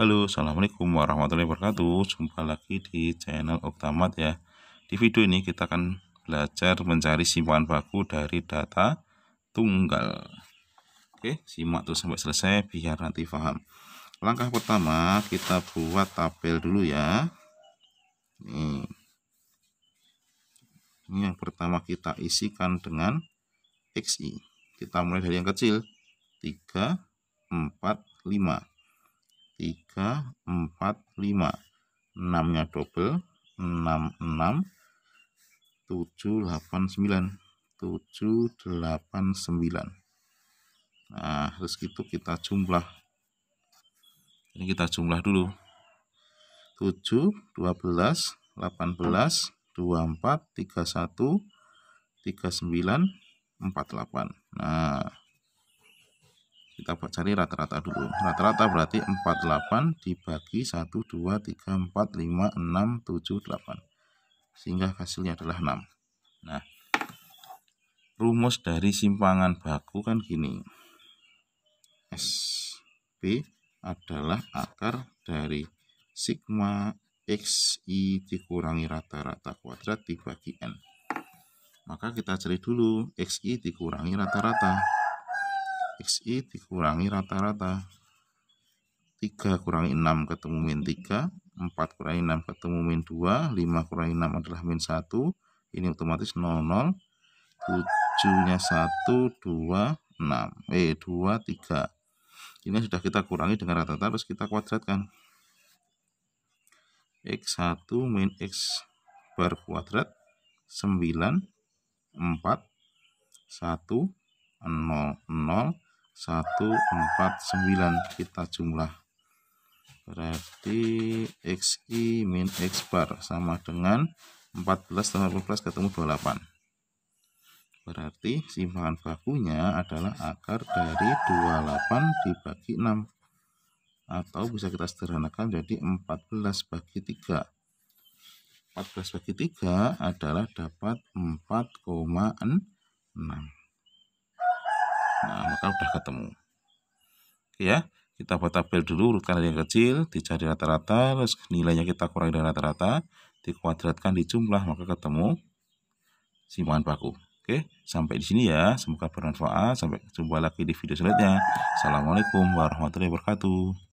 Halo, Assalamualaikum warahmatullahi wabarakatuh Jumpa lagi di channel Optamat ya Di video ini kita akan belajar mencari simpan baku dari data tunggal Oke, simak terus sampai selesai biar nanti paham Langkah pertama kita buat tabel dulu ya Ini yang pertama kita isikan dengan XI Kita mulai dari yang kecil 3, 4, 5 3, 4, 5. 6-nya double, 6, 6, 7, 8, 9. 7, 8, 9. Nah, terus gitu kita jumlah. Ini kita jumlah dulu. 7, 12, 18, 24, 31, 39, 48. Nah, kita cari rata-rata dulu rata-rata berarti 48 dibagi 1 2 3 4 5 6 7 8 sehingga hasilnya adalah 6 nah rumus dari simpangan baku kan gini SP adalah akar dari sigma XI dikurangi rata-rata kuadrat dibagi N maka kita cari dulu XI dikurangi rata-rata xi dikurangi rata-rata 3 kurangi 6 ketemu min 3 4 kurangi 6 ketemu min 2 5 kurangi 6 adalah min 1 ini otomatis 0 0 7 nya 1 2 6 eh 2 3 ini sudah kita kurangi dengan rata-rata terus kita kuadratkan X1 min X bar kuadrat 9 4 1 0 0 149 kita jumlah berarti xi min x bar sama dengan 14 18 ketemu 28 berarti simpangan bakunya adalah akar dari 28 dibagi 6 atau bisa kita sederhanakan jadi 14 bagi 3 14 bagi 3 adalah dapat 4,6 kan udah ketemu ya kita buat tabel dulu urutkan dari yang kecil dicari rata-rata terus nilainya kita kurangi dari rata-rata dikuadratkan di jumlah maka ketemu simpan baku oke sampai di sini ya semoga bermanfaat sampai jumpa lagi di video selanjutnya assalamualaikum warahmatullahi wabarakatuh